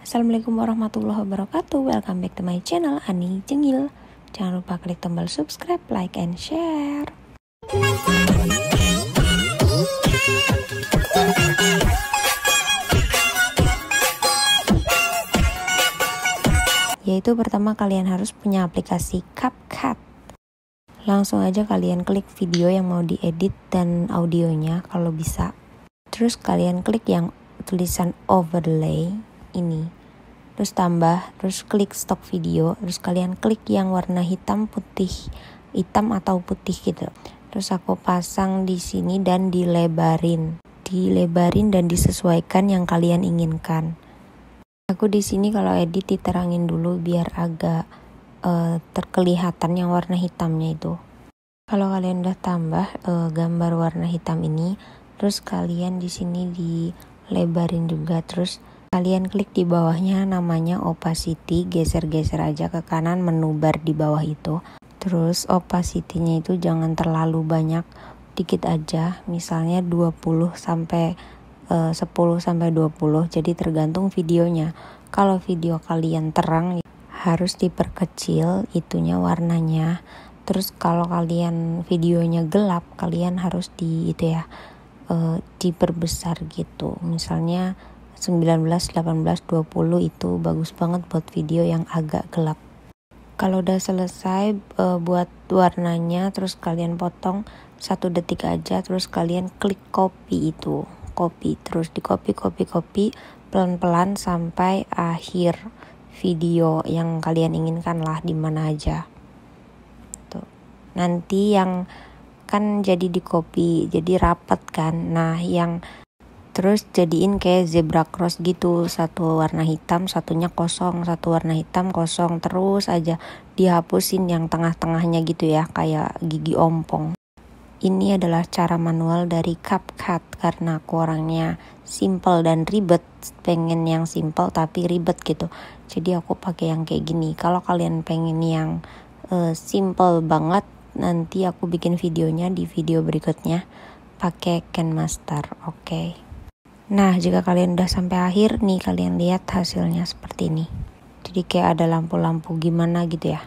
Assalamualaikum warahmatullahi wabarakatuh Welcome back to my channel Ani Jengil Jangan lupa klik tombol subscribe, like, and share Yaitu pertama kalian harus punya aplikasi CapCut langsung aja kalian klik video yang mau diedit dan audionya kalau bisa. Terus kalian klik yang tulisan overlay ini terus tambah terus klik stok video terus kalian klik yang warna hitam putih hitam atau putih gitu terus aku pasang di sini dan dilebarin dilebarin dan disesuaikan yang kalian inginkan aku di sini kalau edit diterangin dulu biar agak uh, terkelihatan yang warna hitamnya itu kalau kalian udah tambah uh, gambar warna hitam ini terus kalian di sini dilebarin juga terus Kalian klik di bawahnya namanya opacity, geser-geser aja ke kanan menu bar di bawah itu. Terus opacity-nya itu jangan terlalu banyak, dikit aja, misalnya 20 sampai 10 eh, sampai 20. Jadi tergantung videonya. Kalau video kalian terang harus diperkecil itunya warnanya. Terus kalau kalian videonya gelap, kalian harus di itu ya eh, diperbesar gitu. Misalnya 19, 18, 20 itu bagus banget buat video yang agak gelap. Kalau udah selesai e, buat warnanya terus kalian potong satu detik aja terus kalian klik copy itu copy terus di copy copy copy pelan-pelan sampai akhir video yang kalian inginkan lah di mana aja tuh nanti yang kan jadi di copy jadi rapat kan nah yang terus jadiin kayak zebra cross gitu satu warna hitam satunya kosong satu warna hitam kosong terus aja dihapusin yang tengah-tengahnya gitu ya kayak gigi ompong ini adalah cara manual dari cup cut karena aku orangnya simple dan ribet pengen yang simple tapi ribet gitu jadi aku pakai yang kayak gini kalau kalian pengen yang uh, simple banget nanti aku bikin videonya di video berikutnya pakai Ken Master, oke. Okay? Nah, jika kalian udah sampai akhir nih, kalian lihat hasilnya seperti ini. Jadi kayak ada lampu-lampu gimana gitu ya.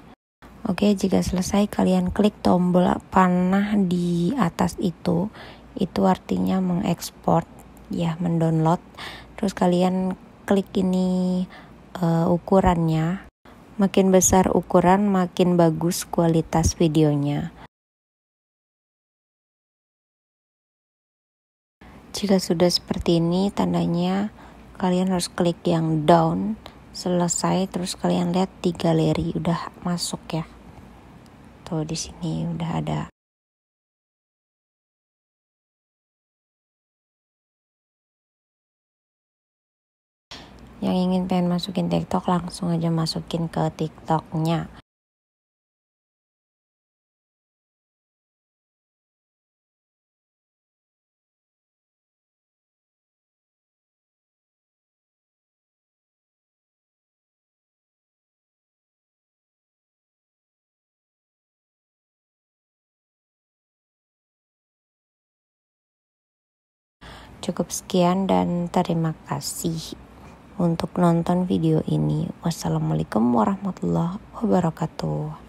Oke, jika selesai kalian klik tombol panah di atas itu, itu artinya mengekspor ya, mendownload. Terus kalian klik ini uh, ukurannya. Makin besar ukuran, makin bagus kualitas videonya. Jika sudah seperti ini, tandanya kalian harus klik yang down, selesai, terus kalian lihat di galeri udah masuk ya. Tuh di sini udah ada. Yang ingin pengen masukin TikTok langsung aja masukin ke TikToknya. Cukup sekian dan terima kasih untuk nonton video ini. Wassalamualaikum warahmatullahi wabarakatuh.